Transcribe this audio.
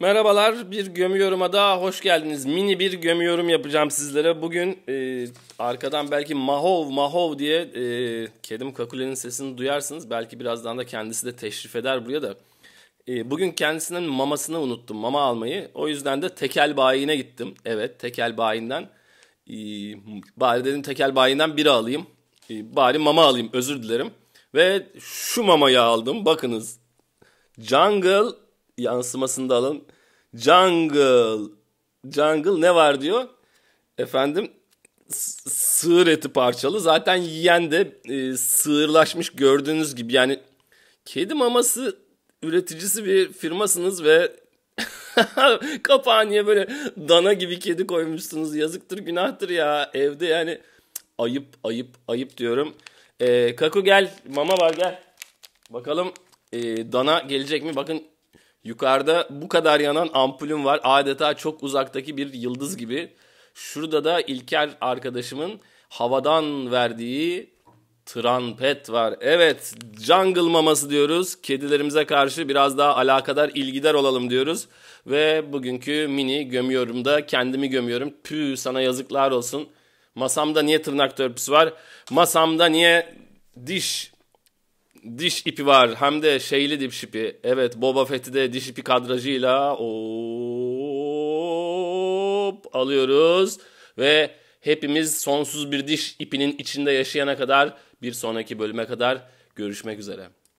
Merhabalar, bir gömüyoruma daha hoş geldiniz. Mini bir gömüyorum yapacağım sizlere. Bugün e, arkadan belki mahov mahov diye e, kedim kakulenin sesini duyarsınız. Belki birazdan da kendisi de teşrif eder buraya da. E, bugün kendisinin mamasını unuttum, mama almayı. O yüzden de tekel bayine gittim. Evet, tekel bayinden. E, bari dedim tekel bayinden biri alayım. E, bari mama alayım, özür dilerim. Ve şu mamayı aldım, bakınız. Jungle Yansımasında alın. Jungle. Jungle ne var diyor? Efendim sığır eti parçalı. Zaten yiyen de e, sığırlaşmış gördüğünüz gibi. Yani kedi maması üreticisi bir firmasınız ve kapağınıya böyle dana gibi kedi koymuşsunuz. Yazıktır günahtır ya evde yani ayıp ayıp ayıp diyorum. E, Kaku gel mama var gel. Bakalım e, dana gelecek mi? Bakın Yukarıda bu kadar yanan ampulüm var. Adeta çok uzaktaki bir yıldız gibi. Şurada da İlker arkadaşımın havadan verdiği trampet var. Evet jungle maması diyoruz. Kedilerimize karşı biraz daha alakadar ilgidar olalım diyoruz. Ve bugünkü mini gömüyorum da kendimi gömüyorum. Pü sana yazıklar olsun. Masamda niye tırnak törpüsü var? Masamda niye diş diş ipi var. Hem de şeyli diş ipi. Evet Boba Fett'i de diş ipi kadrajıyla hop alıyoruz. Ve hepimiz sonsuz bir diş ipinin içinde yaşayana kadar bir sonraki bölüme kadar görüşmek üzere.